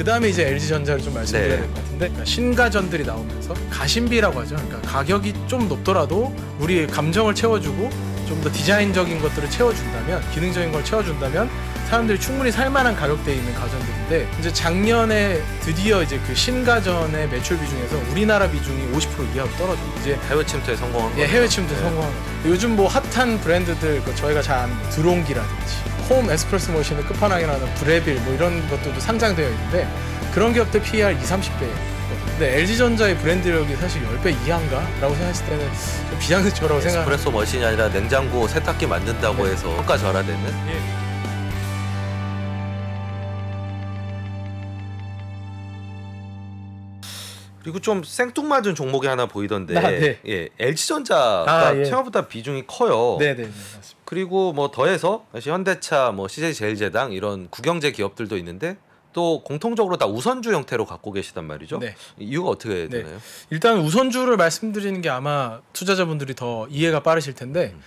그 다음에 이제 LG전자를 좀 말씀드려야 네. 될것 같은데 그러니까 신가전들이 나오면서 가심비라고 하죠. 그러니까 가격이 좀 높더라도 우리 감정을 채워주고 좀 더 디자인적인 것들을 채워준다면 기능적인 걸 채워준다면 사람들이 충분히 살만한 가격대에 있는 가전들인데 이제 작년에 드디어 이제 그 신가전의 매출 비중에서 우리나라 비중이 50% 이하로 떨어져 이제 해외 침투에 성공한 예, 거죠. 해외 침투에 네. 성공한 거죠. 요즘 뭐 핫한 브랜드들 그 저희가 잘 아는 뭐 드롱기라든지 홈 에스프레소 머신의 끝판왕이라는 브레빌 뭐 이런 것들도 상장되어 있는데 그런 기업들 PER 2, 30배예요. 근데 LG전자의 브랜드력이 사실 10배 이하인가라고 생각했을 때는 좀비장식적이라고 생각. 에스프레소 머신이 아니라 냉장고, 세탁기 만든다고 네. 해서 평가 절하되는. 예. 그리고 좀 생뚱맞은 종목이 하나 보이던데 아, 네. 예, LG전자가 아, 예. 생각보다 비중이 커요. 네, 네, 네 맞습니다. 그리고 뭐 더해서 현대차, 뭐 CJ제일제당 이런 국영제 기업들도 있는데 또 공통적으로 다 우선주 형태로 갖고 계시단 말이죠. 네. 이유가 어떻게 네. 되나요? 네. 일단 우선주를 말씀드리는 게 아마 투자자분들이 더 이해가 빠르실 텐데 음.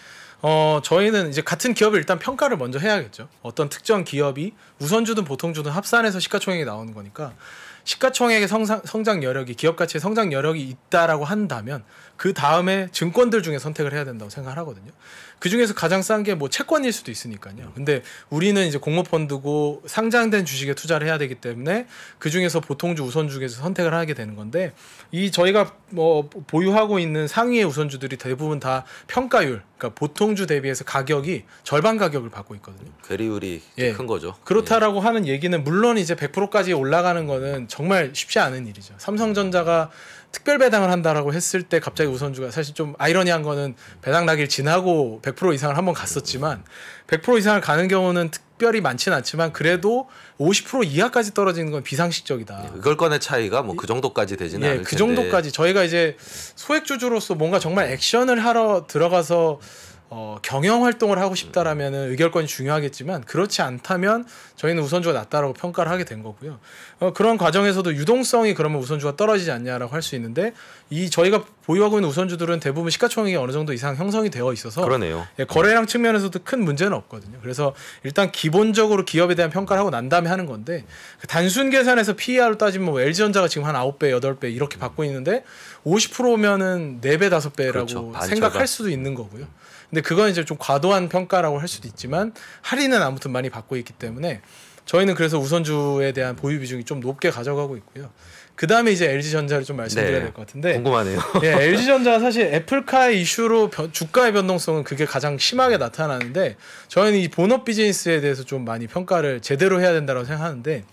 어, 저희는 이제 같은 기업을 일단 평가를 먼저 해야겠죠. 어떤 특정 기업이 우선주든 보통주든 합산해서 시가총액이 나오는 거니까 시가총액의 성장, 성장 여력이 기업 가치의 성장 여력이 있다라고 한다면 그 다음에 증권들 중에 선택을 해야 된다고 생각을 하거든요. 그 중에서 가장 싼 게 뭐 채권일 수도 있으니까요. 근데 우리는 이제 공모펀드고 상장된 주식에 투자를 해야 되기 때문에 그 중에서 보통주 우선주에서 선택을 하게 되는 건데 이 저희가 뭐 보유하고 있는 상위의 우선주들이 대부분 다 평가율, 그러니까 보통주 대비해서 가격이 절반 가격을 받고 있거든요. 괴리율이 예. 큰 거죠. 그렇다라고 예. 하는 얘기는 물론 이제 100%까지 올라가는 거는 정말 쉽지 않은 일이죠. 삼성전자가 음. 특별 배당을 한다라고 했을 때 갑자기 우선주가 사실 좀 아이러니한 거는 배당 낙일 지나고 100% 이상을 한번 갔었지만 100% 이상을 가는 경우는 특별히 많지는 않지만 그래도 50% 이하까지 떨어지는 건 비상식적이다. 네, 그걸 꺼내 차이가 뭐 그 정도까지 되지는 예, 않을 그 텐데. 그 정도까지 저희가 이제 소액 주주로서 뭔가 정말 액션을 하러 들어가서 어, 경영 활동을 하고 싶다라면은 음. 의결권이 중요하겠지만 그렇지 않다면 저희는 우선주가 낮다라고 평가를 하게 된 거고요. 어, 그런 과정에서도 유동성이 그러면 우선주가 떨어지지 않냐라고 할 수 있는데 이 저희가 보유하고 있는 우선주들은 대부분 시가총액이 어느 정도 이상 형성이 되어 있어서 그러네요. 예, 거래량 측면에서도 큰 문제는 없거든요. 그래서 일단 기본적으로 기업에 대한 평가를 하고 난 다음에 하는 건데 단순 계산에서 PER로 따지면 뭐 LG전자가 지금 한 9배, 8배 이렇게 음. 받고 있는데 50%면은 4배, 5배라고 그렇죠. 생각할 수도 있는 거고요. 근데 그건 이제 좀 과도한 평가라고 할 수도 있지만 할인은 아무튼 많이 받고 있기 때문에 저희는 그래서 우선주에 대한 보유 비중이 좀 높게 가져가고 있고요. 그 다음에 이제 LG전자를 좀 말씀드려야 네. 될것 같은데 궁금하네요. 예, LG전자가 사실 애플카의 이슈로 변, 주가의 변동성은 그게 가장 심하게 나타나는데 저희는 이 본업 비즈니스에 대해서 좀 많이 평가를 제대로 해야 된다고 생각하는데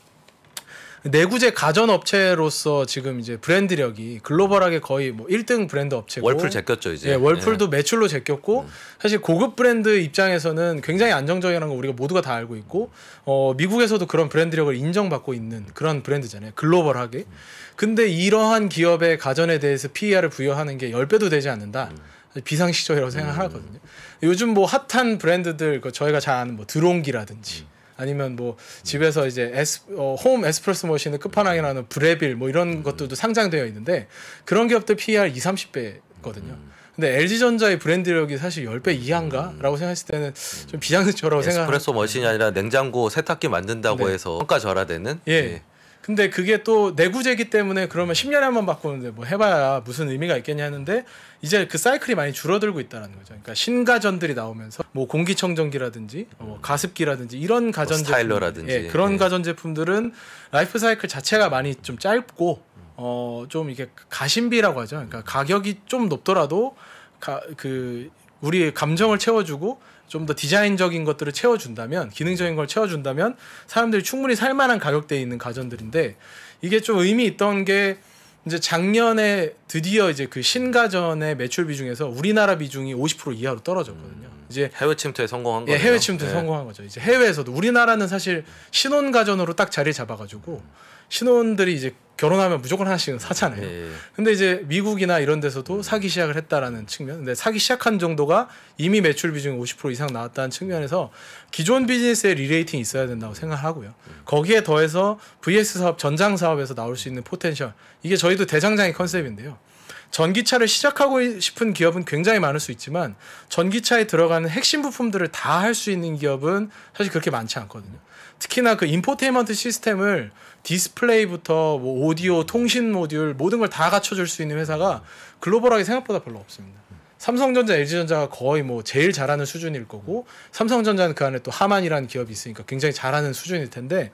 내구재 가전 업체로서 지금 이제 브랜드력이 글로벌하게 거의 뭐 1등 브랜드 업체고 월풀 제꼈죠 이제. 예, 월풀도 예. 매출로 제꼈고 음. 사실 고급 브랜드 입장에서는 굉장히 안정적이라는 거 우리가 모두가 다 알고 있고 어, 미국에서도 그런 브랜드력을 인정받고 있는 그런 브랜드잖아요. 글로벌하게. 음. 근데 이러한 기업의 가전에 대해서 PER을 부여하는 게 10배도 되지 않는다. 음. 비상시적이라고 생각하거든요. 음. 요즘 뭐 핫한 브랜드들 그 저희가 잘 아는 뭐드론기라든지 음. 아니면 뭐 집에서 이제 에스, 어, 홈 에스프레소 머신을 끝판왕이라는 브레빌 뭐 이런 것들도 상장되어 있는데 그런 기업들 PER 2, 30배거든요. 음. 근데 LG전자의 브랜드력이 사실 10배 이하인가라고 음. 생각했을 때는 좀비장식적으고 생각. 합 에스프레소 머신이 아니라 냉장고 세탁기 만든다고 네. 해서 평가 절하되는. 예. 예. 근데 그게 또 내구재기 때문에 그러면 10년에 한 번 바꾸는데 뭐 해봐야 무슨 의미가 있겠냐 했는데 이제 그 사이클이 많이 줄어들고 있다는 거죠. 그러니까 신가전들이 나오면서 뭐 공기청정기라든지 뭐 음. 가습기라든지 이런 뭐 가전 뭐 스타일러라든지 예, 그런 예. 가전 제품들은 라이프 사이클 자체가 많이 좀 짧고 음. 어좀 이게 가심비라고 하죠. 그러니까 가격이 좀 높더라도 가, 그 우리의 감정을 채워주고 좀더 디자인적인 것들을 채워준다면 기능적인 걸 채워준다면 사람들이 충분히 살만한 가격대에 있는 가전들인데 이게 좀 의미 있던 게 이제 작년에 드디어 이제 그 신가전의 매출 비중에서 우리나라 비중이 50% 이하로 떨어졌거든요. 음, 이제 해외 침투에 성공한 거죠. 예, 해외 침투에 네. 성공한 거죠. 이제 해외에서도 우리나라는 사실 신혼 가전으로 딱 자리 잡아가지고 음. 신혼들이 이제 결혼하면 무조건 하나씩은 사잖아요. 예. 예. 근데 이제 미국이나 이런 데서도 음. 사기 시작을 했다라는 측면. 근데 사기 시작한 정도가 이미 매출 비중 이50% 이상 나왔다는 측면에서 기존 비즈니스의 리레이팅이 있어야 된다고 생각하고요. 음. 거기에 더해서 VS 사업 전장 사업에서 나올 수 있는 포텐셜. 이게 저희도 대장장이 컨셉인데요. 전기차를 시작하고 싶은 기업은 굉장히 많을 수 있지만 전기차에 들어가는 핵심 부품들을 다 할 수 있는 기업은 사실 그렇게 많지 않거든요. 특히나 그 인포테인먼트 시스템을 디스플레이부터 뭐 오디오, 통신 모듈 모든 걸 다 갖춰줄 수 있는 회사가 글로벌하게 생각보다 별로 없습니다. 삼성전자, LG전자가 거의 뭐 제일 잘하는 수준일 거고 삼성전자는 그 안에 또 하만이라는 기업이 있으니까 굉장히 잘하는 수준일 텐데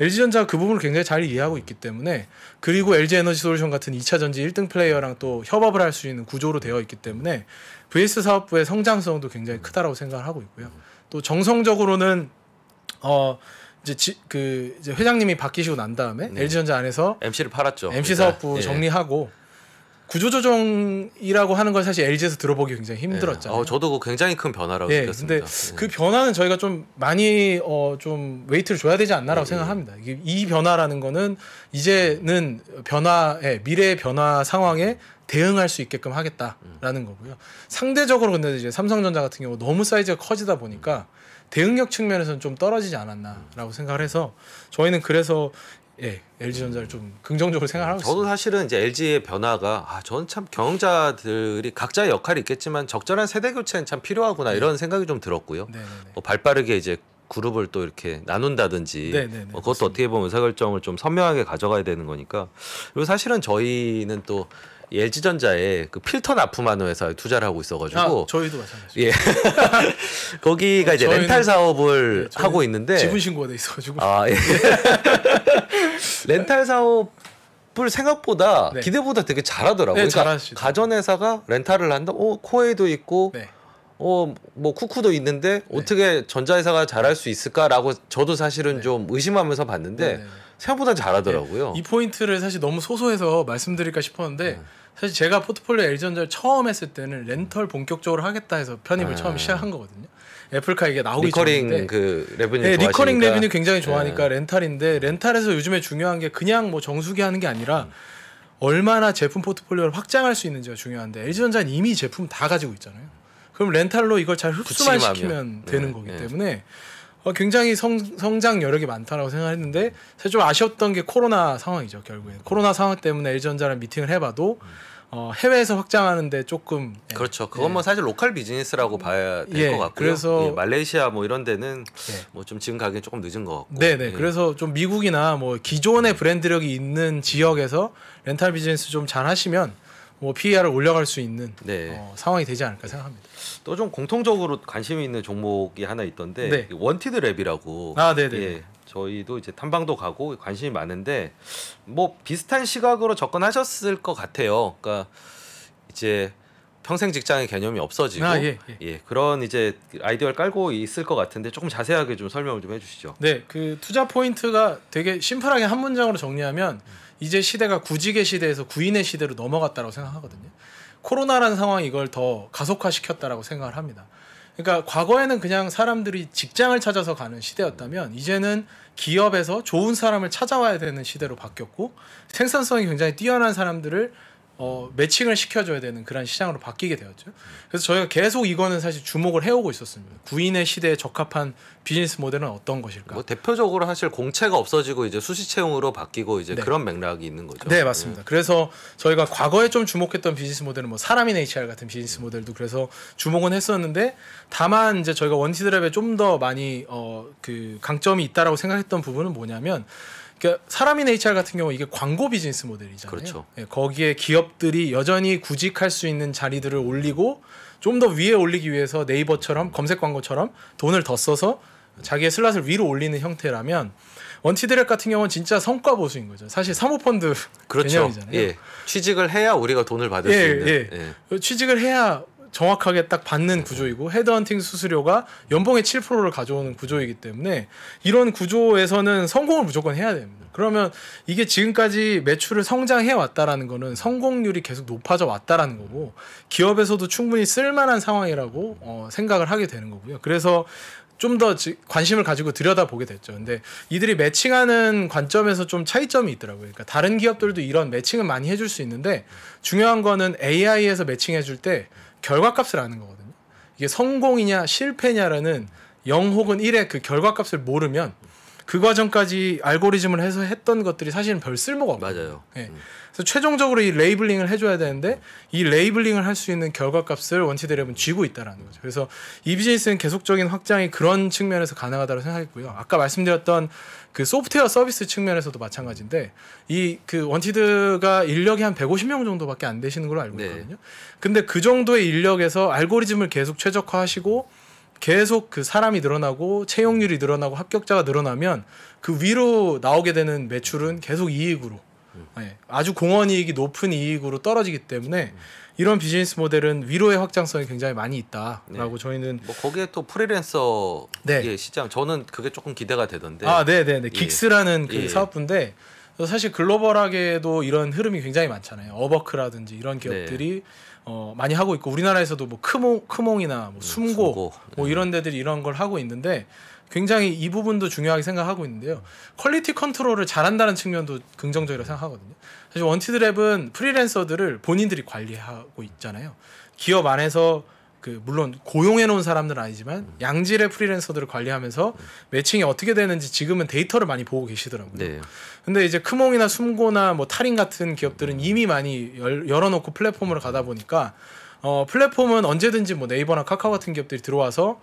LG전자가 그 부분을 굉장히 잘 이해하고 있기 때문에 그리고 LG에너지솔루션 같은 2차 전지 1등 플레이어랑 또 협업을 할 수 있는 구조로 되어 있기 때문에 VS 사업부의 성장성도 굉장히 크다라고 생각을 하고 있고요. 또 정성적으로는 어 이제 지, 그 이제 회장님이 바뀌시고 난 다음에 네. LG전자 안에서 MC를 팔았죠. MC 그러니까. 사업부 네. 정리하고 구조조정이라고 하는 걸 사실 LG에서 들어보기 굉장히 예. 힘들었잖아요. 네. 어, 저도 그 굉장히 큰 변화라고 네. 예, 느꼈습니다. 근데 그 변화는 저희가 좀 많이 어, 좀 웨이트를 줘야 되지 않나라고 생각합니다. 이게 이 변화라는 거는 이제는 변화에 미래의 변화 상황에 대응할 수 있게끔 하겠다라는 음. 거고요. 상대적으로 근데 이제 삼성전자 같은 경우 너무 사이즈가 커지다 보니까 음. 대응력 측면에서는 좀 떨어지지 않았나라고 생각을 해서 저희는 그래서 예, LG 전자를 좀 긍정적으로 음, 생각하고 저도 있습니다. 사실은 이제 LG의 변화가 아, 저는 참 경영자들이 각자의 역할이 있겠지만 적절한 세대 교체는 참 필요하구나 네. 이런 생각이 좀 들었고요. 네, 네, 네. 뭐 발빠르게 이제 그룹을 또 이렇게 나눈다든지 뭐 그것도 맞습니다. 어떻게 보면 의사결정을 좀 선명하게 가져가야 되는 거니까 그리고 사실은 저희는 또 LG전자에 그 필터 납품하는 회사에 투자를 하고 있어가지고 아, 저희도 마찬가지. 예. 거기가 어, 이제 렌탈 사업을 네, 하고 있는데 지분 신고가 돼 있어가지고. 아 예. 렌탈 사업 을 생각보다 네. 기대보다 되게 잘하더라고요. 네, 그러니까 가전 회사가 렌탈을 한다. 오 어, 코웨이도 있고, 네. 어뭐 쿠쿠도 있는데 네. 어떻게 전자회사가 잘할 수 있을까라고 저도 사실은 네. 좀 의심하면서 봤는데 네, 생각보다 잘하더라고요. 이 포인트를 사실 너무 소소해서 말씀드릴까 싶었는데. 음. 사실 제가 포트폴리오 LG전자를 처음 했을 때는 렌털 본격적으로 하겠다 해서 편입을 아. 처음 시작한 거거든요. 애플카 이게 나오기 리커링 전인데 그 레버뉴 네, 리커링 레버뉴 굉장히 네. 좋아하니까 네. 렌탈인데 렌탈에서 요즘에 중요한 게 그냥 뭐 정수기 하는 게 아니라 음. 얼마나 제품 포트폴리오를 확장할 수 있는지가 중요한데 LG전자는 이미 제품 다 가지고 있잖아요. 그럼 렌탈로 이걸 잘 흡수만 시키면 네. 되는 거기 네. 때문에 어, 굉장히 성, 성장 여력이 많다라고 생각했는데 사실 좀 아쉬웠던 게 코로나 상황이죠 결국에 코로나 상황 때문에 일전자랑 미팅을 해봐도 어, 해외에서 확장하는데 조금 네. 그렇죠. 그건 예. 뭐 네. 사실 로컬 비즈니스라고 봐야 될것 예, 같고요. 그래서 예, 말레이시아 뭐 이런 데는 예. 뭐좀 지금 가기엔 조금 늦은 것 같고. 네네. 예. 그래서 좀 미국이나 뭐 기존의 네. 브랜드력이 있는 지역에서 렌탈 비즈니스 좀 잘 하시면 뭐 PER을 올려갈 수 있는 네. 어, 상황이 되지 않을까 생각합니다. 또 좀 공통적으로 관심이 있는 종목이 하나 있던데 네. 그 원티드 랩이라고. 아, 네, 네. 예, 저희도 이제 탐방도 가고 관심이 많은데 뭐 비슷한 시각으로 접근하셨을 것 같아요. 그러니까 이제 평생 직장의 개념이 없어지고 아, 예, 예. 예, 그런 이제 아이디어를 깔고 있을 것 같은데 조금 자세하게 좀 설명을 좀 해주시죠. 네, 그 투자 포인트가 되게 심플하게 한 문장으로 정리하면 음. 이제 시대가 구직의 시대에서 구인의 시대로 넘어갔다고 생각하거든요. 코로나라는 상황이 이걸 더 가속화시켰다라고 생각을 합니다. 그러니까 과거에는 그냥 사람들이 직장을 찾아서 가는 시대였다면 이제는 기업에서 좋은 사람을 찾아와야 되는 시대로 바뀌었고 생산성이 굉장히 뛰어난 사람들을 어, 매칭을 시켜줘야 되는 그런 시장으로 바뀌게 되었죠. 그래서 저희가 계속 이거는 사실 주목을 해오고 있었습니다. 구인의 시대에 적합한 비즈니스 모델은 어떤 것일까? 뭐 대표적으로 사실 공채가 없어지고 이제 수시 채용으로 바뀌고 이제 네. 그런 맥락이 있는 거죠. 네 맞습니다. 네. 그래서 저희가 과거에 좀 주목했던 비즈니스 모델은 뭐 사람인 HR 같은 비즈니스 모델도 그래서 주목은 했었는데 다만 이제 저희가 원티드랩에 좀 더 많이 어, 그 강점이 있다라고 생각했던 부분은 뭐냐면 그러니까 사람인 HR 같은 경우 이게 광고 비즈니스 모델이잖아요. 그렇죠. 예, 거기에 기업들이 여전히 구직할 수 있는 자리들을 올리고 좀 더 위에 올리기 위해서 네이버처럼 검색 광고처럼 돈을 더 써서 자기의 슬랏을 위로 올리는 형태라면 원티드랙 같은 경우는 진짜 성과 보수인 거죠. 사실 사모펀드 그렇죠. 개념이잖아요. 예. 취직을 해야 우리가 돈을 받을 예, 수 있는. 예. 예. 취직을 해야 정확하게 딱 받는 네, 네. 구조이고 헤드헌팅 수수료가 연봉의 7%를 가져오는 구조이기 때문에 이런 구조에서는 성공을 무조건 해야 됩니다. 그러면 이게 지금까지 매출을 성장해 왔다라는 거는 성공률이 계속 높아져 왔다라는 거고 기업에서도 충분히 쓸만한 상황이라고 어, 생각을 하게 되는 거고요. 그래서 좀 더 관심을 가지고 들여다보게 됐죠. 근데 이들이 매칭하는 관점에서 좀 차이점이 있더라고요. 그러니까 다른 기업들도 이런 매칭은 많이 해줄 수 있는데 중요한 거는 AI에서 매칭해줄 때 결과값을 아는 거거든요. 이게 성공이냐 실패냐라는 0 혹은 1의 그 결과값을 모르면 그 과정까지 알고리즘을 해서 했던 것들이 사실은 별 쓸모가 없어요. 맞아요. 네. 그래서 최종적으로 이 레이블링을 해줘야 되는데 이 레이블링을 할 수 있는 결과값을 원체 대립은 쥐고 있다라는 거죠. 그래서 이 비즈니스는 계속적인 확장이 그런 측면에서 가능하다고 생각했고요. 아까 말씀드렸던 그 소프트웨어 서비스 측면에서도 마찬가지인데 이 그 원티드가 인력이 한 150명 정도밖에 안 되시는 걸로 알고 네. 있거든요. 네. 근데 그 정도의 인력에서 알고리즘을 계속 최적화하시고 계속 그 사람이 늘어나고 채용률이 늘어나고 합격자가 늘어나면 그 위로 나오게 되는 매출은 계속 이익으로 네. 아주 공원 이익이 높은 이익으로 떨어지기 때문에 이런 비즈니스 모델은 위로의 확장성이 굉장히 많이 있다라고 네. 저희는 뭐 거기에 또 프리랜서 네. 예, 시장 저는 그게 조금 기대가 되던데 아 네네네 네, 네. 예. 긱스라는 그 예. 사업부인데 사실 글로벌하게도 이런 흐름이 굉장히 많잖아요 어버크라든지 이런 네. 기업들이 어, 많이 하고 있고 우리나라에서도 뭐 크몽 크몽이나 뭐 음, 숨고, 숨고. 뭐 이런 데들이 이런 걸 하고 있는데 굉장히 이 부분도 중요하게 생각하고 있는데요. 퀄리티 컨트롤을 잘한다는 측면도 긍정적이라고 생각하거든요. 사실 원티드랩은 프리랜서들을 본인들이 관리하고 있잖아요. 기업 안에서 그 물론 고용해 놓은 사람들은 아니지만 양질의 프리랜서들을 관리하면서 매칭이 어떻게 되는지 지금은 데이터를 많이 보고 계시더라고요. 네. 근데 이제 크몽이나 숨고나 뭐 탈인 같은 기업들은 이미 많이 열, 열어놓고 플랫폼으로 가다 보니까 어 플랫폼은 언제든지 뭐 네이버나 카카오 같은 기업들이 들어와서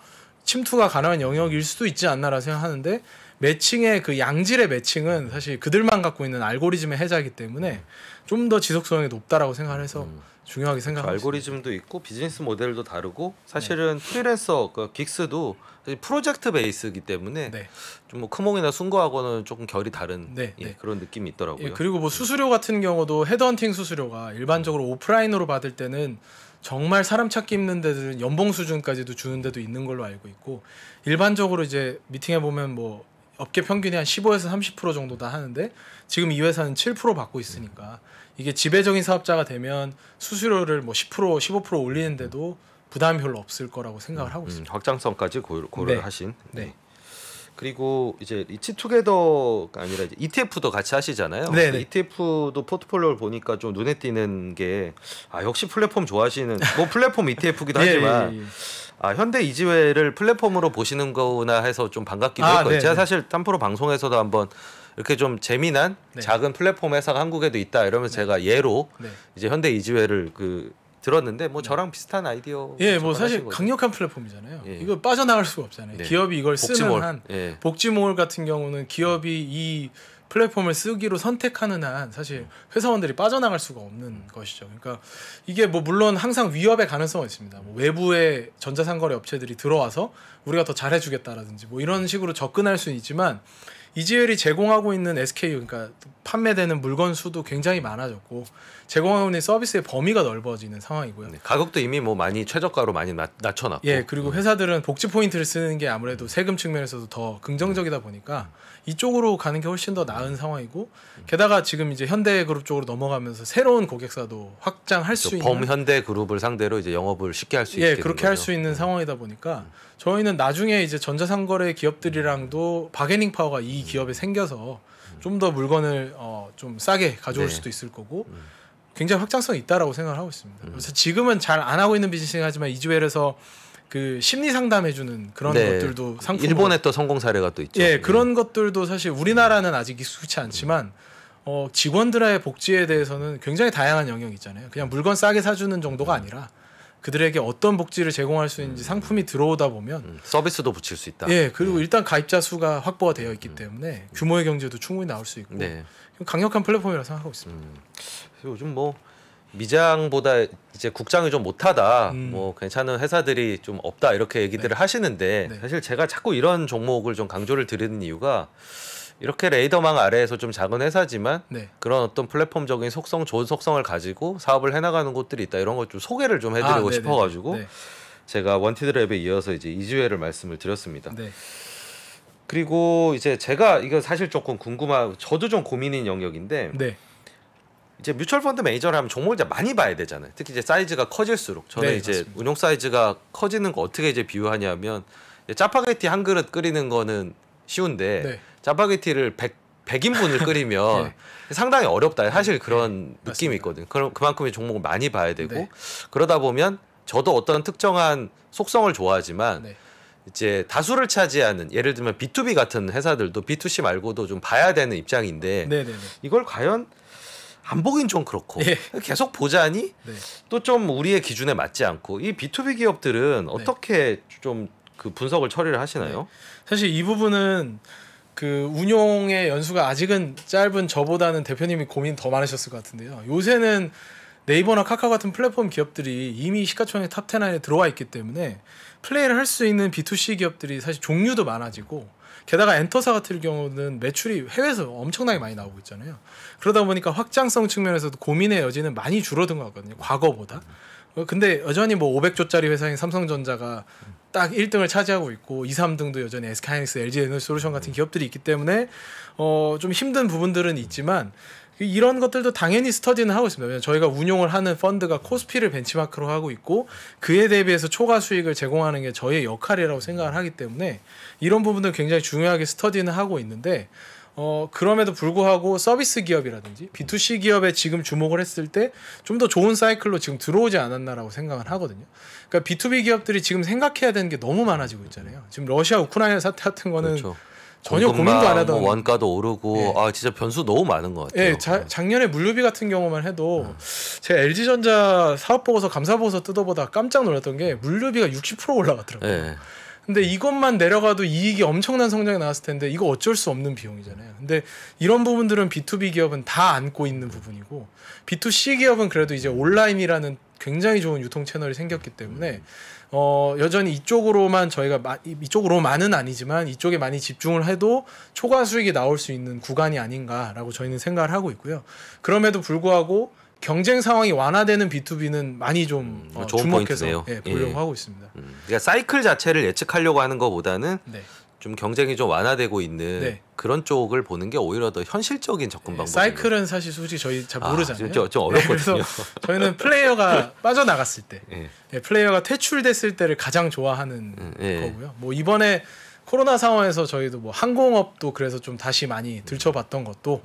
침투가 가능한 영역일 수도 있지 않나라 생각하는데 매칭의 그 양질의 매칭은 사실 그들만 갖고 있는 알고리즘의 해자이기 때문에 좀 더 지속 성이 높다라고 생각을 해서 음. 중요하게 그렇죠. 생각하니다 알고리즘도 있고 비즈니스 모델도 다르고 네. 사실은 네. 프리랜서 그 긱스도 프로젝트 베이스이기 때문에 네. 좀뭐 크몽이나 순거하고는 조금 결이 다른 네, 예, 네. 그런 느낌이 있더라고요. 예, 그리고 뭐 음. 수수료 같은 경우도 헤드헌팅 수수료가 일반적으로 오프라인으로 받을 때는 정말 사람 찾기 힘든 데들은 연봉 수준까지도 주는 데도 있는 걸로 알고 있고 일반적으로 이제 미팅해 보면 뭐 업계 평균이 한 15에서 30% 정도다 하는데 지금 이 회사는 7% 받고 있으니까 이게 지배적인 사업자가 되면 수수료를 뭐10% 15% 올리는데도 부담이 별로 없을 거라고 생각을 하고 음, 있습니다. 음, 확장성까지 고려, 를 네. 하신. 네. 네. 그리고 이제 이치투게더가 아니라 이제 ETF도 같이 하시잖아요. 네. 네. ETF도 포트폴리오를 보니까 좀 눈에 띄는 게아 역시 플랫폼 좋아하시는 뭐 플랫폼 ETF기도 예, 하지만 예, 예. 아 현대 이지회를 플랫폼으로 보시는 거구나 해서 좀 반갑기도 아, 했고 네, 제가 네. 사실 탐프로 방송에서도 한번 이렇게 좀 재미난 네. 작은 플랫폼 회사가 한국에도 있다 이러면 네. 제가 예로 네. 이제 현대 이지회를 그 들었는데 뭐 저랑 비슷한 아이디어 예 뭐 사실 거죠. 강력한 플랫폼이잖아요 예. 이거 빠져나갈 수가 없잖아요 네. 기업이 이걸 복지몰. 한 예. 복지몰 같은 경우는 기업이 이 플랫폼을 쓰기로 선택하는 한 사실 회사원들이 빠져나갈 수가 없는 것이죠 그러니까 이게 뭐 물론 항상 위협의 가능성은 있습니다 뭐 외부의 전자상거래 업체들이 들어와서 우리가 더 잘해주겠다라든지 뭐 이런 식으로 접근할 수는 있지만 이지엘이 제공하고 있는 SKU 그러니까 판매되는 물건 수도 굉장히 많아졌고 제공하는 서비스의 범위가 넓어지는 상황이고요. 네, 가격도 이미 뭐 많이 최저가로 많이 낮, 낮춰놨고. 예, 그리고 음. 회사들은 복지 포인트를 쓰는 게 아무래도 세금 측면에서도 더 긍정적이다 음. 보니까 이쪽으로 가는 게 훨씬 더 나은 음. 상황이고 게다가 지금 이제 현대그룹 쪽으로 넘어가면서 새로운 고객사도 확장할 그렇죠. 수 있는 범현대그룹을 상대로 이제 영업을 쉽게 할수 예, 있게 예, 그렇게 할 수 있는 상황이다 보니까 저희는 나중에 이제 전자상거래 기업들이랑도 바게닝 파워가 이 기업에 생겨서 좀더 물건을 어, 좀 싸게 가져올 네. 수도 있을 거고 음. 굉장히 확장성이 있다라고 생각을 하고 있습니다. 음. 그래서 지금은 잘 안 하고 있는 비즈니스긴 하지만 이주웰에서 그 심리 상담해주는 그런 네. 것들도 상품 일본의 또 성공 사례가 또 있죠. 예, 예. 그런 음. 것들도 사실 우리나라는 아직 익숙치 않지만 어, 직원들의 복지에 대해서는 굉장히 다양한 영역이 있잖아요. 그냥 물건 싸게 사주는 정도가 음. 아니라 그들에게 어떤 복지를 제공할 수 있는지 상품이 들어오다 보면 음, 서비스도 붙일 수 있다. 예, 그리고 네. 일단 가입자 수가 확보가 되어 있기 음. 때문에 규모의 경제도 충분히 나올 수 있고 네. 강력한 플랫폼이라 생각하고 있습니다. 음. 요즘 뭐 미장보다 이제 국장이 좀 못하다, 음. 뭐 괜찮은 회사들이 좀 없다 이렇게 얘기들을 네. 하시는데 네. 사실 제가 자꾸 이런 종목을 좀 강조를 드리는 이유가 이렇게 레이더망 아래에서 좀 작은 회사지만 네. 그런 어떤 플랫폼적인 속성 좋은 속성을 가지고 사업을 해나가는 곳들이 있다 이런 걸좀 소개를 좀 아, 해드리고 아, 싶어가지고 네. 제가 원티드랩에 이어서 이제 이주회를 말씀을 드렸습니다. 네. 그리고 이제 제가 이거 사실 조금 궁금한 저도 좀 고민인 영역인데 네. 이제 뮤추얼 펀드 매니저를 하면 종목을 이제 많이 봐야 되잖아요. 특히 이제 사이즈가 커질수록 저는 네, 이제 맞습니다. 운용 사이즈가 커지는 거 어떻게 이제 비유하냐면 짜파게티 한 그릇 끓이는 거는 쉬운데 네. 짜파게티를 100, 100인분을 끓이면 네. 상당히 어렵다. 사실 예. 그런 네. 느낌이 있거든. 그럼 그만큼의 종목을 많이 봐야 되고 네. 그러다 보면 저도 어떤 특정한 속성을 좋아하지만 네. 이제 다수를 차지하는 예를 들면 B2B 같은 회사들도 B2C 말고도 좀 봐야 되는 입장인데 네, 이걸 과연 안 보긴 좀 그렇고 예. 계속 보자니 네. 또좀 우리의 기준에 맞지 않고 이 B2B 기업들은 어떻게 좀그 분석을 처리를 하시나요? 네. 사실 이 부분은 그 운용의 연수가 아직은 짧은 저보다는 대표님이 고민 더 많으셨을 것 같은데요. 요새는 네이버나 카카오 같은 플랫폼 기업들이 이미 시가총액 탑10 안에 들어와 있기 때문에 플레이를 할 수 있는 B2C 기업들이 사실 종류도 많아지고 게다가 엔터사 같은 경우는 매출이 해외에서 엄청나게 많이 나오고 있잖아요. 그러다 보니까 확장성 측면에서도 고민의 여지는 많이 줄어든 것 같거든요. 과거보다. 근데 여전히 뭐 500조짜리 회사인 삼성전자가 딱 1등을 차지하고 있고 2, 3등도 여전히 SK하이닉스, LG 에너지 솔루션 같은 기업들이 있기 때문에 어, 좀 힘든 부분들은 있지만 이런 것들도 당연히 스터디는 하고 있습니다. 왜냐면 저희가 운용을 하는 펀드가 코스피를 벤치마크로 하고 있고 그에 대비해서 초과 수익을 제공하는 게 저희의 역할이라고 생각을 하기 때문에 이런 부분들 굉장히 중요하게 스터디는 하고 있는데 어, 그럼에도 불구하고 서비스 기업이라든지 B2C 기업에 지금 주목을 했을 때 좀 더 좋은 사이클로 지금 들어오지 않았나라고 생각을 하거든요. 그러니까 B2B 기업들이 지금 생각해야 되는 게 너무 많아지고 있잖아요. 지금 러시아 우크라이나 사태 같은 거는 그렇죠. 전혀 고민도 안 하던 뭐 원가도 오르고 예. 아 진짜 변수 너무 많은 것 같아요. 예, 자, 네. 작년에 물류비 같은 경우만 해도 음. 제가 LG 전자 사업 보고서 감사 보고서 뜯어보다 깜짝 놀랐던 게 물류비가 60% 올라갔더라고요. 예. 예. 근데 이것만 내려가도 이익이 엄청난 성장이 나왔을 텐데 이거 어쩔 수 없는 비용이잖아요. 근데 이런 부분들은 B2B 기업은 다 안고 있는 부분이고 B2C 기업은 그래도 이제 온라인이라는 굉장히 좋은 유통 채널이 생겼기 때문에 어 여전히 이쪽으로만 저희가 마, 이쪽으로만은 아니지만 이쪽에 많이 집중을 해도 초과 수익이 나올 수 있는 구간이 아닌가라고 저희는 생각을 하고 있고요. 그럼에도 불구하고 경쟁 상황이 완화되는 B2B는 많이 좀 음, 어, 어 주목해서 예, 보려고 예. 하고 있습니다. 음. 그러니까 사이클 자체를 예측하려고 하는 것보다는 네. 좀 경쟁이 좀 완화되고 있는 네. 그런 쪽을 보는 게 오히려 더 현실적인 접근 예, 방법. 네, 사이클은 사실 솔직히 저희 잘 아, 모르잖아요. 아, 좀, 좀 네, 어렵거든요. 네, 그래서 저희는 플레이어가 빠져나갔을 때, 네. 플레이어가 퇴출됐을 때를 가장 좋아하는 음, 거고요. 뭐 이번에 코로나 상황에서 저희도 뭐 항공업도 그래서 좀 다시 많이 음. 들춰봤던 것도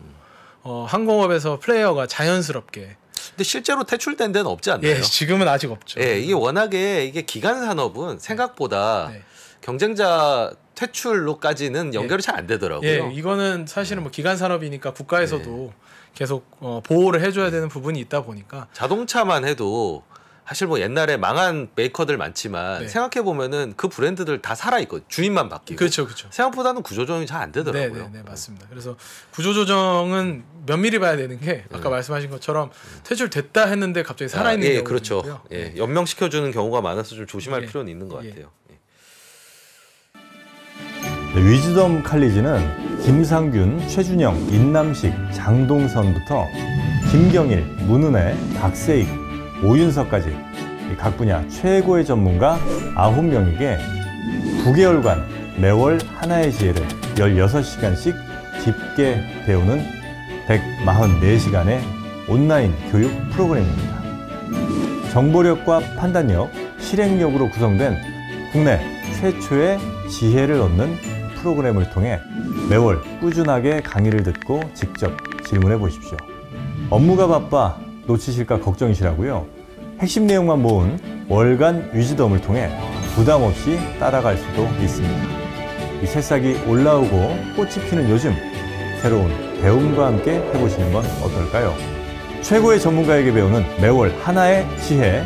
어, 항공업에서 플레이어가 자연스럽게 근데 실제로 퇴출된 데는 없지 않나요? 예, 지금은 아직 없죠. 예, 이게 워낙에 이게 기간 산업은 생각보다 네. 경쟁자 퇴출로까지는 연결이 예. 잘안 되더라고요. 예, 이거는 사실은 뭐 기간 산업이니까 국가에서도 예. 계속 어, 보호를 해줘야 되는 부분이 있다 보니까 자동차만 해도 사실 뭐 옛날에 망한 메이커들 많지만 네. 생각해 보면은 그 브랜드들 다 살아 있고 주인만 바뀌고 그렇죠, 그렇죠. 생각보다는 구조조정이 잘 안 되더라고요. 네, 네, 네, 맞습니다. 그래서 구조조정은 면밀히 봐야 되는 게 네. 아까 음. 말씀하신 것처럼 퇴출됐다 했는데 갑자기 살아 있는 아, 예, 경우 그렇죠. 있고요. 예, 네. 연명시켜 주는 경우가 많아서 좀 조심할 예. 필요는 있는 것 예. 같아요. 예. 위즈덤 칼리지는 김상균, 최준영, 인남식, 장동선부터 김경일, 문은혜, 박세익 오윤석까지각 분야 최고의 전문가 9명에게 9개월간 매월 하나의 지혜를 16시간씩 깊게 배우는 144시간의 온라인 교육 프로그램입니다. 정보력과 판단력, 실행력으로 구성된 국내 최초의 지혜를 얻는 프로그램을 통해 매월 꾸준하게 강의를 듣고 직접 질문해 보십시오. 업무가 바빠 놓치실까 걱정이시라고요? 핵심 내용만 모은 월간 위즈덤을 통해 부담 없이 따라갈 수도 있습니다. 이 새싹이 올라오고 꽃이 피는 요즘 새로운 배움과 함께 해보시는 건 어떨까요? 최고의 전문가에게 배우는 매월 하나의 지혜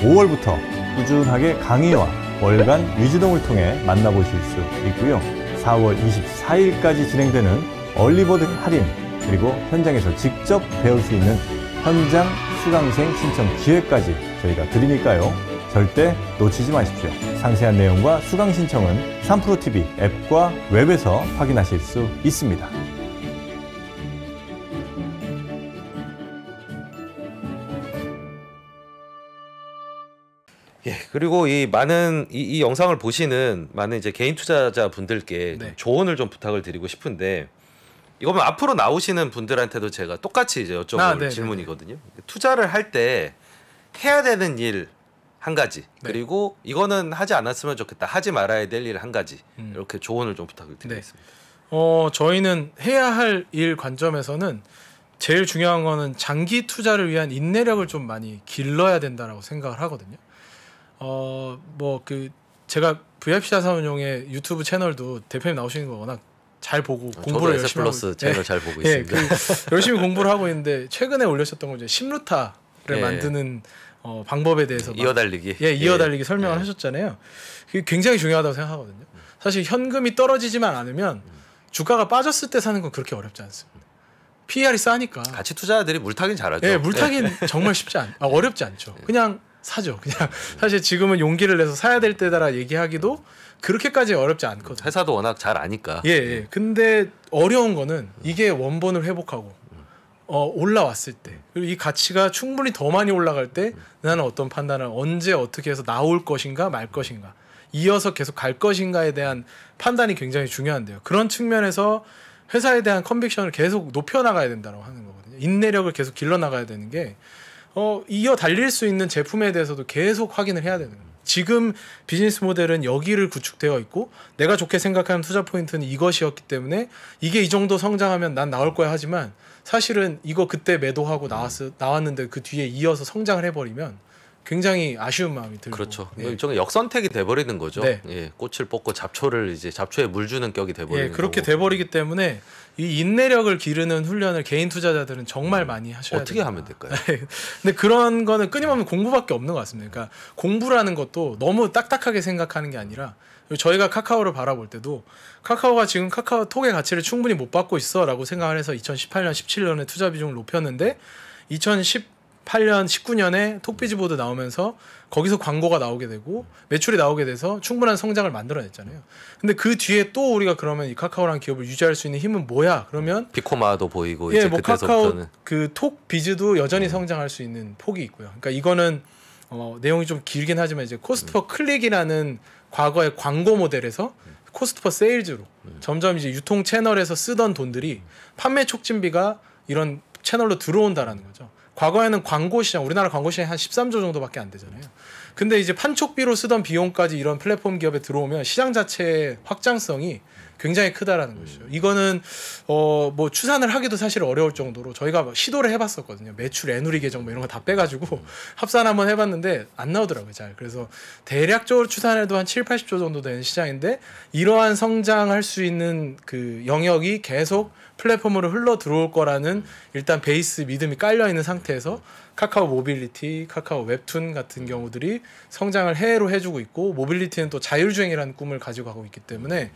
5월부터 꾸준하게 강의와 월간 위즈덤을 통해 만나보실 수 있고요. 4월 24일까지 진행되는 얼리버드 할인 그리고 현장에서 직접 배울 수 있는 현장 수강생 신청 기회까지 저희가 드리니까요. 절대 놓치지 마십시오. 상세한 내용과 수강 신청은 3프로TV 앱과 웹에서 확인하실 수 있습니다. 예, 그리고 이 많은 이, 이 영상을 보시는 많은 이제 개인 투자자 분들께 네. 조언을 좀 부탁을 드리고 싶은데 이거면 앞으로 나오시는 분들한테도 제가 똑같이 이제 여쭤볼 아, 네, 네, 질문이거든요. 투자를 할 때 해야 되는 일 한 가지 네. 그리고 이거는 하지 않았으면 좋겠다 하지 말아야 될 일 한 가지 음. 이렇게 조언을 좀 부탁드리겠습니다. 네. 어 저희는 해야 할 일 관점에서는 제일 중요한 거는 장기 투자를 위한 인내력을 좀 많이 길러야 된다라고 생각을 하거든요. 어뭐 그 제가 VIP 자산운용의 유튜브 채널도 대표님 나오시는 거 워낙 잘 보고 아, 공부를 열심 플러스 하고, 을 네. 예. 잘 보고 예, 있습니다. 네, 열심히 공부를 하고 있는데 최근에 올렸었던 거 이제 심루타를 예. 만드는 어, 방법에 대해서 이어달리기 예 이어달리기 예. 설명을 예. 하셨잖아요. 그게 굉장히 중요하다고 생각하거든요. 사실 현금이 떨어지지만 않으면 음. 주가가 빠졌을 때 사는 건 그렇게 어렵지 않습니다. PER이 싸니까 같이 투자자들이 물타긴 잘하죠. 예, 물타긴 예. 정말 쉽지 않, 아, 어렵지 않죠. 그냥 사죠. 그냥 사실 지금은 용기를 내서 사야 될 때다라 얘기하기도 그렇게까지 어렵지 않거든. 회사도 워낙 잘 아니까. 예, 예. 근데 어려운 거는 이게 원본을 회복하고 어, 올라왔을 때 그리고 이 가치가 충분히 더 많이 올라갈 때 나는 어떤 판단을 언제 어떻게 해서 나올 것인가 말 것인가 이어서 계속 갈 것인가에 대한 판단이 굉장히 중요한데요. 그런 측면에서 회사에 대한 컨빅션을 계속 높여나가야 된다고 하는 거거든요. 인내력을 계속 길러나가야 되는 게 어, 이어 달릴 수 있는 제품에 대해서도 계속 확인을 해야 되는 거예요. 지금 비즈니스 모델은 여기를 구축되어 있고 내가 좋게 생각하는 투자 포인트는 이것이었기 때문에 이게 이 정도 성장하면 난 나올 거야 하지만 사실은 이거 그때 매도하고 나왔, 나왔는데 그 뒤에 이어서 성장을 해버리면 굉장히 아쉬운 마음이 들고 그렇죠. 예. 일종의 역선택이 돼버리는 거죠. 네. 예, 꽃을 뽑고 잡초를 이제 잡초에 물 주는 격이 돼버리는 예, 그렇게 거고. 돼버리기 때문에 이 인내력을 기르는 훈련을 개인 투자자들은 정말 음. 많이 하셔야 어떻게 된다. 하면 될까요? 네. 근데 그런 거는 끊임없는 공부밖에 없는 것 같습니다. 그러니까 공부라는 것도 너무 딱딱하게 생각하는 게 아니라 저희가 카카오를 바라볼 때도 카카오가 지금 카카오톡의 가치를 충분히 못 받고 있어라고 생각을 해서 2018년, 17년에 투자 비중을 높였는데 2010 8년, 19년에 톡비지보드 나오면서 거기서 광고가 나오게 되고 매출이 나오게 돼서 충분한 성장을 만들어냈잖아요. 근데 그 뒤에 또 우리가 그러면 이 카카오랑 기업을 유지할 수 있는 힘은 뭐야? 그러면 비코마도 보이고 예, 이제 뭐 카카오 그 톡비즈도 여전히 음. 성장할 수 있는 폭이 있고요. 그러니까 이거는 어, 내용이 좀 길긴 하지만 이제 코스트 퍼 음. 클릭이라는 과거의 광고 모델에서 음. 코스트 퍼 세일즈로 음. 점점 이제 유통 채널에서 쓰던 돈들이 판매 촉진비가 이런 채널로 들어온다라는 거죠. 과거에는 광고 시장 우리나라 광고 시장이 한 13조 정도밖에 안 되잖아요. 근데 이제 판촉비로 쓰던 비용까지 이런 플랫폼 기업에 들어오면 시장 자체의 확장성이 굉장히 크다라는 것이죠. 음. 이거는 어뭐 추산을 하기도 사실 어려울 정도로 저희가 시도를 해봤었거든요. 매출 애누리 계정 뭐 이런 거 다 빼가지고 음. 합산 한번 해봤는데 안 나오더라고요. 잘. 그래서 대략적으로 추산해도 한 7, 80조 정도 되는 시장인데 이러한 성장할 수 있는 그 영역이 계속 플랫폼으로 흘러 들어올 거라는 일단 베이스 믿음이 깔려 있는 상태에서 카카오 모빌리티, 카카오 웹툰 같은 경우들이 성장을 해외로 해주고 있고 모빌리티는 또 자율주행이라는 꿈을 가지고 가고 있기 때문에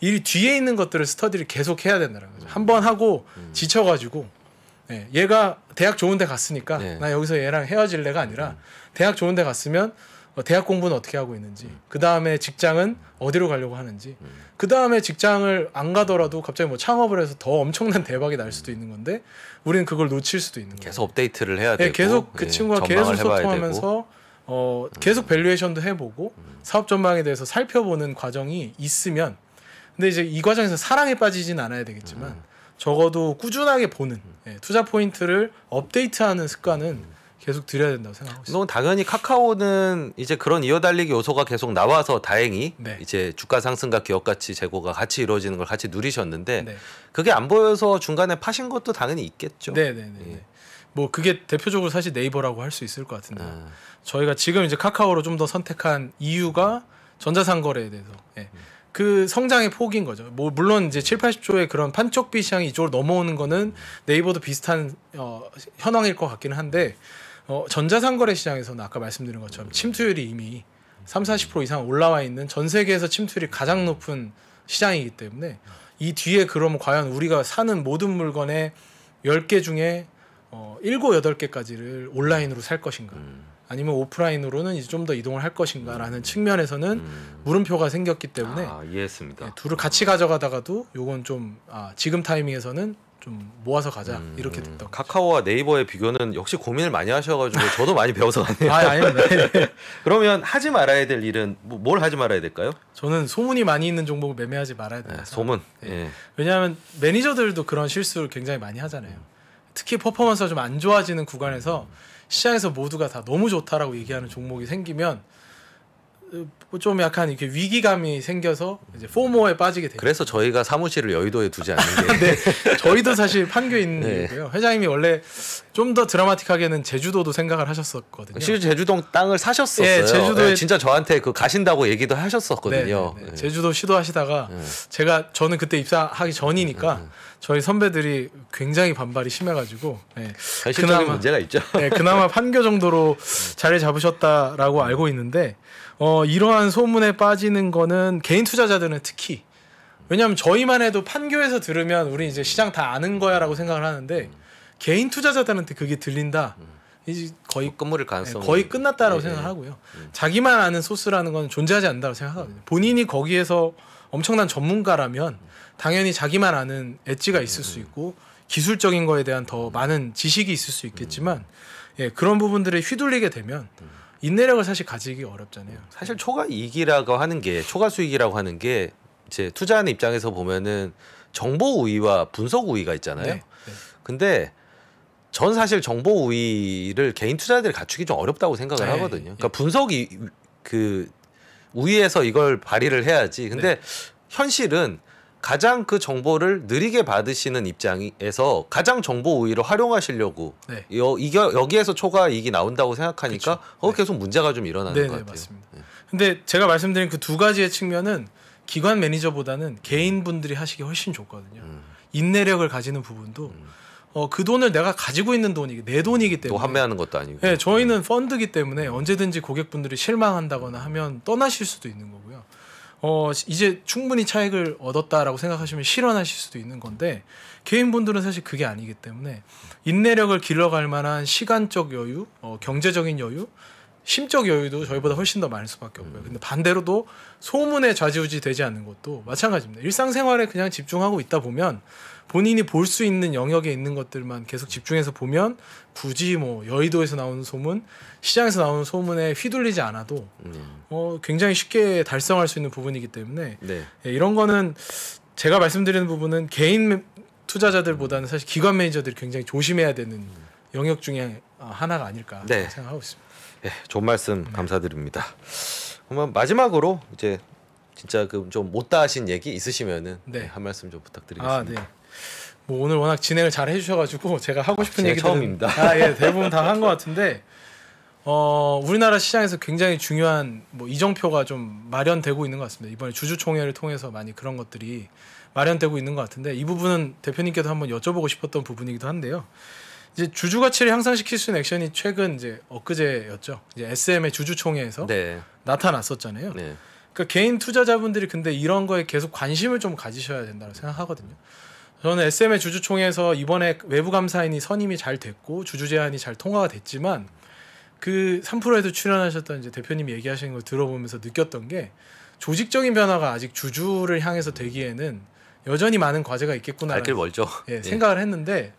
이 뒤에 있는 것들을 스터디를 계속 해야 된다는 거죠. 한번 하고 음. 지쳐가지고 예, 얘가 대학 좋은 데 갔으니까 네. 나 여기서 얘랑 헤어질래가 아니라 음. 대학 좋은 데 갔으면 어, 대학 공부는 어떻게 하고 있는지 음. 그 다음에 직장은 어디로 가려고 하는지 음. 그 다음에 직장을 안 가더라도 갑자기 뭐 창업을 해서 더 엄청난 대박이 날 음. 수도 있는 건데 우리는 그걸 놓칠 수도 있는 거예요. 계속 업데이트를 해야 네, 되고 계속 그 예, 친구와 계속 소통하면서 어, 음. 계속 밸류에이션도 해보고 음. 사업 전망에 대해서 살펴보는 과정이 있으면 근데 이제 이 과정에서 사랑에 빠지진 않아야 되겠지만 적어도 꾸준하게 보는 예, 투자 포인트를 업데이트하는 습관은 계속 드려야 된다고 생각하고 있습니다. 당연히 카카오는 이제 그런 이어달리기 요소가 계속 나와서 다행히 네. 이제 주가 상승과 기업 가치 재고가 같이 이루어지는 걸 같이 누리셨는데 네. 그게 안 보여서 중간에 파신 것도 당연히 있겠죠. 네, 네, 네. 네. 뭐 그게 대표적으로 사실 네이버라고 할 수 있을 것 같은데 아. 저희가 지금 이제 카카오로 좀 더 선택한 이유가 전자상거래에 대해서 예. 음. 그 성장의 폭인 거죠. 뭐 물론 이제 7, 80조의 그런 판촉비 시장이 이쪽으로 넘어오는 거는 음. 네이버도 비슷한 어, 현황일 것 같기는 한데 어, 전자상거래 시장에서는 아까 말씀드린 것처럼 침투율이 이미 3, 40% 이상 올라와 있는 전 세계에서 침투율이 가장 높은 시장이기 때문에 이 뒤에 그럼 과연 우리가 사는 모든 물건의 10개 중에 어, 7, 8개까지를 온라인으로 살 것인가 음. 아니면 오프라인으로는 이제 좀 더 이동을 할 것인가라는 측면에서는 음. 물음표가 생겼기 때문에 아, 이해했습니다. 네, 둘을 같이 가져가다가도 요건 좀 아, 지금 타이밍에서는 좀 모아서 가자 음, 이렇게 음. 됐던 카카오와 네이버의 비교는 역시 고민을 많이 하셔가지고 저도 많이 배워서 가네요. 아 아닙니다. 네. 그러면 하지 말아야 될 일은 뭐, 뭘 하지 말아야 될까요? 저는 소문이 많이 있는 종목을 매매하지 말아야 네, 돼요 네, 소문. 네. 예. 왜냐하면 매니저들도 그런 실수를 굉장히 많이 하잖아요. 특히 퍼포먼스가 좀 안 좋아지는 구간에서 시장에서 모두가 다 너무 좋다라고 얘기하는 종목이 생기면 어, 좀 약간 이렇게 위기감이 생겨서 이제 포모에 빠지게 돼요. 그래서 저희가 사무실을 여의도에 두지 않는 게 네, 저희도 사실 판교에 있는 거고요. 네. 회장님이 원래 좀 더 드라마틱하게는 제주도도 생각을 하셨었거든요. 실제 제주도 땅을 사셨었어요. 네, 제주도에 네, 진짜 저한테 그 가신다고 얘기도 하셨었거든요. 네, 네, 네. 제주도 시도하시다가 제가 저는 그때 입사하기 전이니까 저희 선배들이 굉장히 반발이 심해가지고 네, 그나마 문제가 있죠. 네, 그나마 판교 정도로 자리 잡으셨다라고 알고 있는데 어, 이러한 소문에 빠지는 거는 개인 투자자들은 특히 왜냐하면 저희만 해도 판교에서 들으면 우리 이제 시장 다 아는 거야라고 생각을 하는데 개인 투자자들한테 그게 들린다. 음. 이제 거의 그 끝물을 가능성 네, 거의 끝났다라고 네, 예, 예. 생각하고요. 을 음. 네. 자기만 아는 소스라는 건 존재하지 않는다고 생각하거든요. 음. 본인이 거기에서 엄청난 전문가라면 당연히 자기만 아는 엣지가 있을 수 있고 기술적인 거에 대한 더 많은 지식이 있을 수 있겠지만 예, 그런 부분들에 휘둘리게 되면 인내력을 사실 가지기 어렵잖아요. 사실 초과 이익이라고 하는 게 초과 수익이라고 하는 게 이제 투자하는 입장에서 보면은 정보 우위와 분석 우위가 있잖아요. 네, 네. 근데 전 사실 정보 우위를 개인 투자자들이 갖추기 좀 어렵다고 생각을 네, 하거든요. 그러니까 예. 분석이 그 우위에서 이걸 발휘를 해야지. 근데 네. 현실은 가장 그 정보를 느리게 받으시는 입장에서 가장 정보 우위를 활용하시려고 네. 여, 이게 여기에서 초과 이익이 나온다고 생각하니까 그렇죠. 어, 네. 계속 네. 문제가 좀 일어나는 네네, 것 네, 같아요. 맞습니다. 네. 근데 제가 말씀드린 그 두 가지의 측면은 기관 매니저보다는 개인분들이 하시기 훨씬 좋거든요. 음. 인내력을 가지는 부분도 음. 어, 그 돈을 내가 가지고 있는 돈이 내 돈이기 때문에 또 판매하는 것도 아니고. 네, 저희는 펀드기 때문에 언제든지 고객분들이 실망한다거나 하면 떠나실 수도 있는 거고요. 어, 이제 충분히 차익을 얻었다라고 생각하시면 실현하실 수도 있는 건데 개인분들은 사실 그게 아니기 때문에 인내력을 길러갈 만한 시간적 여유, 어, 경제적인 여유, 심적 여유도 저희보다 훨씬 더 많을 수밖에 없고요. 음. 근데 반대로도 소문에 좌지우지 되지 않는 것도 마찬가지입니다. 일상생활에 그냥 집중하고 있다 보면 본인이 볼 수 있는 영역에 있는 것들만 계속 집중해서 보면 굳이 뭐 여의도에서 나오는 소문, 시장에서 나오는 소문에 휘둘리지 않아도 음. 어, 굉장히 쉽게 달성할 수 있는 부분이기 때문에 네. 예, 이런 거는 제가 말씀드리는 부분은 개인 투자자들보다는 사실 기관 매니저들이 굉장히 조심해야 되는 영역 중에 하나가 아닐까 네. 생각하고 있습니다. 예, 좋은 말씀 네. 감사드립니다. 그러면 마지막으로 이제 진짜 그좀 못다 하신 얘기 있으시면은 네. 네. 한 말씀 좀 아, 부탁드리겠습니다. 아, 네. 뭐 오늘 워낙 진행을 잘 해주셔가지고 제가 하고 싶은 아, 얘기들 처음입니다. 아, 예, 대부분 다 한 것 같은데 어, 우리나라 시장에서 굉장히 중요한 뭐 이정표가 좀 마련되고 있는 것 같습니다. 이번에 주주총회를 통해서 많이 그런 것들이 마련되고 있는 것 같은데 이 부분은 대표님께도 한번 여쭤보고 싶었던 부분이기도 한데요. 이제 주주 가치를 향상시킬 수 있는 액션이 최근 이제 엊그제였죠. 이제 SM의 주주총회에서 네. 나타났었잖아요. 네. 그러니까 개인 투자자분들이 근데 이런 거에 계속 관심을 좀 가지셔야 된다고 생각하거든요. 저는 SM의 주주총회에서 이번에 외부 감사인이 선임이 잘 됐고 주주 제안이 잘 통과가 됐지만 그 3%에도 출연하셨던 이제 대표님이 얘기하시는 걸 들어보면서 느꼈던 게 조직적인 변화가 아직 주주를 향해서 되기에는 여전히 많은 과제가 있겠구나. 갈길 멀죠. 예, 예, 생각을 했는데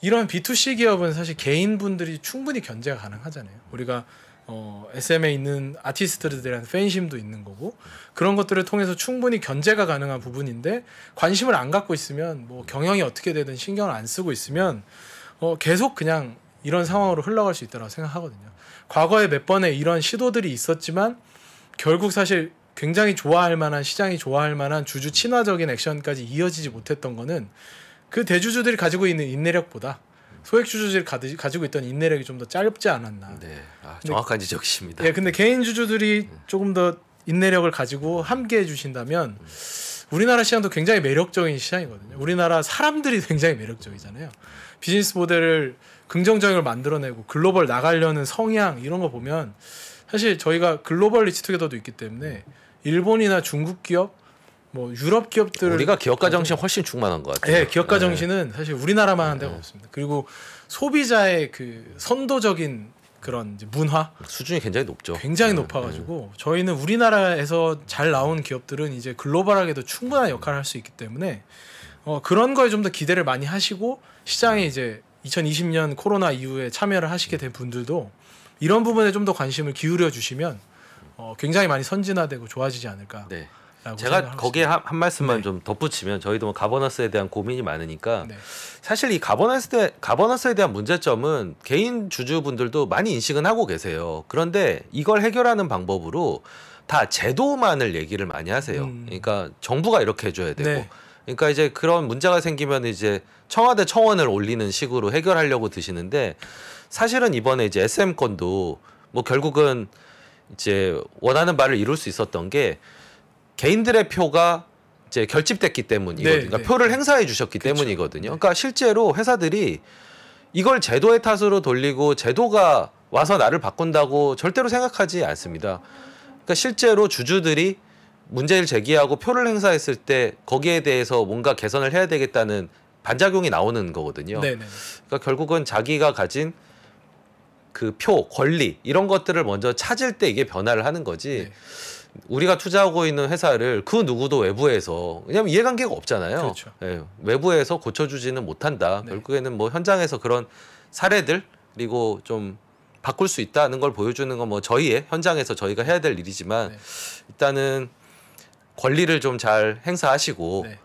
이런 B2C 기업은 사실 개인분들이 충분히 견제가 가능하잖아요. 우리가 어, SM에 있는 아티스트들에 대한 팬심도 있는 거고 그런 것들을 통해서 충분히 견제가 가능한 부분인데 관심을 안 갖고 있으면 뭐 경영이 어떻게 되든 신경을 안 쓰고 있으면 어, 계속 그냥 이런 상황으로 흘러갈 수 있다고 생각하거든요. 과거에 몇 번의 이런 시도들이 있었지만 결국 사실 굉장히 좋아할 만한 시장이 좋아할 만한 주주 친화적인 액션까지 이어지지 못했던 거는 그 대주주들이 가지고 있는 인내력보다 소액 주주들 가지, 가지고 있던 인내력이 좀 더 짧지 않았나. 네, 아, 정확한 지적이십니다. 예, 근데 네. 개인 주주들이 네. 조금 더 인내력을 가지고 함께해 주신다면 음. 우리나라 시장도 굉장히 매력적인 시장이거든요. 우리나라 사람들이 굉장히 매력적이잖아요. 비즈니스 모델을 긍정적인 걸 만들어내고 글로벌 나가려는 성향 이런 거 보면 사실 저희가 글로벌 리치투게더도 있기 때문에 일본이나 중국 기업 뭐 유럽 기업들 우리가 기업가 정신 훨씬 충만한 것 같아요. 네, 기업가 네. 정신은 사실 우리나라만 한 네. 데가 없습니다. 그리고 소비자의 그 선도적인 그런 이제 문화 수준이 굉장히 높죠. 굉장히 네, 네. 높아가지고 네. 저희는 우리나라에서 잘 나온 기업들은 이제 글로벌하게도 충분한 역할을 할 수 있기 때문에 어, 그런 거에 좀 더 기대를 많이 하시고 시장에 이제 2020년 코로나 이후에 참여를 하시게 된 분들도 이런 부분에 좀 더 관심을 기울여 주시면 어, 굉장히 많이 선진화되고 좋아지지 않을까. 네. 아, 제가 거기에 한, 한 말씀만 네. 좀 덧붙이면 저희도 뭐 가버넌스에 대한 고민이 많으니까 네. 사실 이 가버넌스 대, 가버넌스에 대한 문제점은 개인 주주분들도 많이 인식은 하고 계세요. 그런데 이걸 해결하는 방법으로 다 제도만을 얘기를 많이 하세요. 음. 그러니까 정부가 이렇게 해줘야 되고. 네. 그러니까 이제 그런 문제가 생기면 이제 청와대 청원을 올리는 식으로 해결하려고 드시는데 사실은 이번에 이제 SM 건도 뭐 결국은 이제 원하는 바를 이룰 수 있었던 게 개인들의 표가 이제 결집됐기 네, 때문이거든요. 네, 그러니까 네. 표를 행사해 주셨기 그렇죠. 때문이거든요. 네. 그러니까 실제로 회사들이 이걸 제도의 탓으로 돌리고 제도가 와서 나를 바꾼다고 절대로 생각하지 않습니다. 그러니까 실제로 주주들이 문제를 제기하고 표를 행사했을 때 거기에 대해서 뭔가 개선을 해야 되겠다는 반작용이 나오는 거거든요. 네네. 네, 그러니까 결국은 자기가 가진 그 표, 권리 이런 것들을 먼저 찾을 때 이게 변화를 하는 거지. 네. 우리가 투자하고 있는 회사를 그 누구도 외부에서 왜냐하면 이해관계가 없잖아요. 그렇죠. 예, 외부에서 고쳐주지는 못한다. 네. 결국에는 뭐 현장에서 그런 사례들 그리고 좀 바꿀 수 있다는 걸 보여주는 건 뭐 저희의 현장에서 저희가 해야 될 일이지만 네. 일단은 권리를 좀 잘 행사하시고 네.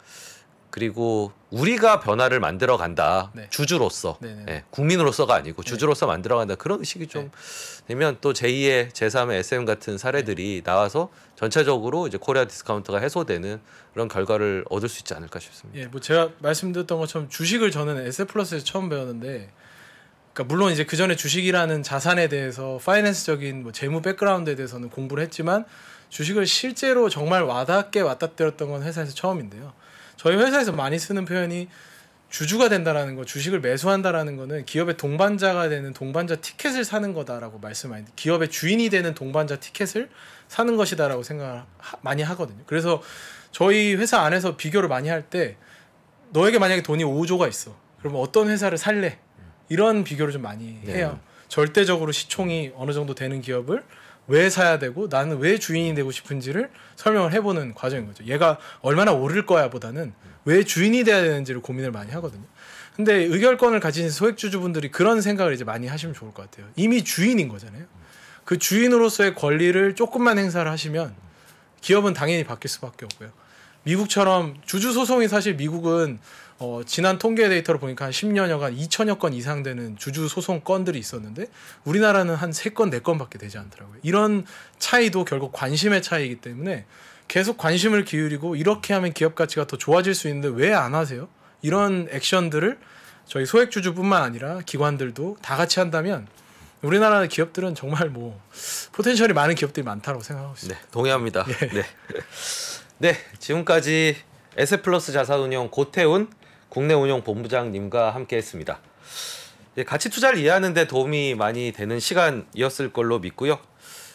그리고 우리가 변화를 만들어 간다. 네. 주주로서. 네, 네, 네. 예, 국민으로서가 아니고 네. 주주로서 만들어 간다. 그런 의식이 좀 되면 또 제2의 제3의 SM 같은 사례들이 나와서 전체적으로 이제 코리아 디스카운트가 해소되는 그런 결과를 얻을 수 있지 않을까 싶습니다. 예, 뭐 제가 말씀드렸던 것처럼 주식을 저는 S 플러스에서 처음 배웠는데 그러니까 물론 이제 그 전에 주식이라는 자산에 대해서 파이낸스적인 뭐 재무 백그라운드에 대해서는 공부를 했지만 주식을 실제로 정말 와닿게 왔다 때렸던 건 회사에서 처음인데요. 저희 회사에서 많이 쓰는 표현이 주주가 된다라는 거, 주식을 매수한다라는 거는 기업의 동반자가 되는 동반자 티켓을 사는 거다라고 말씀 많이 기업의 주인이 되는 동반자 티켓을 사는 것이다라고 생각을 하, 많이 하거든요. 그래서 저희 회사 안에서 비교를 많이 할 때 너에게 만약에 돈이 5조가 있어. 그러면 어떤 회사를 살래? 이런 비교를 좀 많이 네. 해요. 네. 절대적으로 시총이 어느 정도 되는 기업을 왜 사야 되고 나는 왜 주인이 되고 싶은지를 설명을 해보는 과정인 거죠. 얘가 얼마나 오를 거야 보다는 왜 주인이 돼야 되는지를 고민을 많이 하거든요. 근데 의결권을 가진 소액주주분들이 그런 생각을 이제 많이 하시면 좋을 것 같아요. 이미 주인인 거잖아요. 그 주인으로서의 권리를 조금만 행사를 하시면 기업은 당연히 바뀔 수밖에 없고요. 미국처럼 주주 소송이 사실 미국은 어, 지난 통계 데이터를 보니까 한 10년여간 2천여 건 이상 되는 주주 소송 건들이 있었는데 우리나라는 한 3건, 4건밖에 되지 않더라고요. 이런 차이도 결국 관심의 차이이기 때문에 계속 관심을 기울이고 이렇게 하면 기업 가치가 더 좋아질 수 있는데 왜 안 하세요? 이런 액션들을 저희 소액 주주뿐만 아니라 기관들도 다 같이 한다면 우리나라 기업들은 정말 뭐 포텐셜이 많은 기업들이 많다고 생각하고 있습니다. 네, 동의합니다. 예. 네. 네, 지금까지 에세플러스 자산운용 고태훈 국내 운용 본부장님과 함께 했습니다. 예, 같이 투자를 이해하는데 도움이 많이 되는 시간이었을 걸로 믿고요.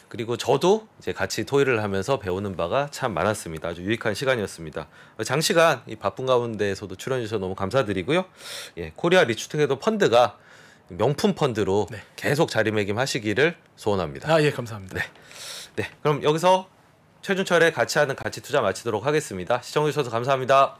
그리고 저도 이제 같이 토의를 하면서 배우는 바가 참 많았습니다. 아주 유익한 시간이었습니다. 장시간 이 바쁜 가운데에서도 출연해 주셔서 너무 감사드리고요. 예, 코리아 리추트헤더 펀드가 명품 펀드로 네. 계속 자리매김하시기를 소원합니다. 아, 예, 감사합니다. 네. 네. 그럼 여기서 최준철의 같이 하는 가치 투자 마치도록 하겠습니다. 시청해 주셔서 감사합니다.